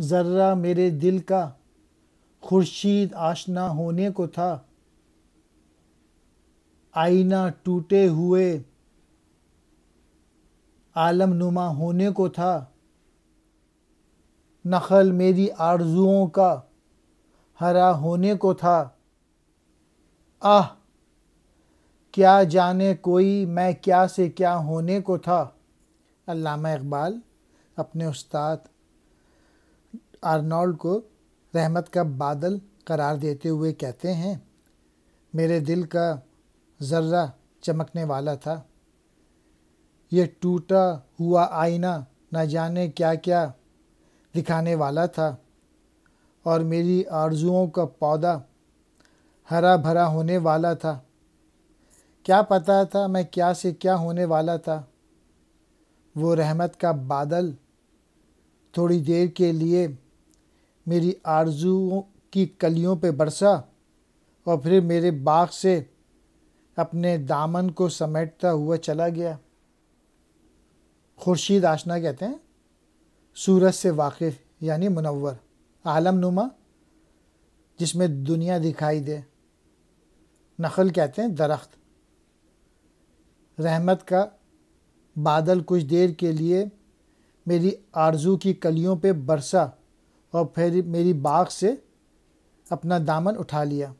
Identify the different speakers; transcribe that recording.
Speaker 1: ज़र्रा मेरे दिल का खुर्शीद आशना होने को था आईना टूटे हुए आलम नुमा होने को था नखल मेरी आरजुओं का हरा होने को था आह क्या जाने कोई मैं क्या से क्या होने को था अल्लामा इकबाल अपने उस्ताद आर्नोल्ड को रहमत का बादल करार देते हुए कहते हैं मेरे दिल का ज़र्रा चमकने वाला था यह टूटा हुआ आईना न जाने क्या क्या दिखाने वाला था और मेरी आरजुओं का पौधा हरा भरा होने वाला था क्या पता था मैं क्या से क्या होने वाला था वो रहमत का बादल थोड़ी देर के लिए मेरी आरजुओं की कलियों पे बरसा और फिर मेरे बाग से अपने दामन को समेटता हुआ चला गया खुर्शीद आशना कहते हैं सूरज से वाकिफ़ यानी मुनवर आलम नुमा जिसमें दुनिया दिखाई दे नखल कहते हैं दरख्त रहमत का बादल कुछ देर के लिए मेरी आरजू की कलियों पे बरसा और फिर मेरी बाग से अपना दामन उठा लिया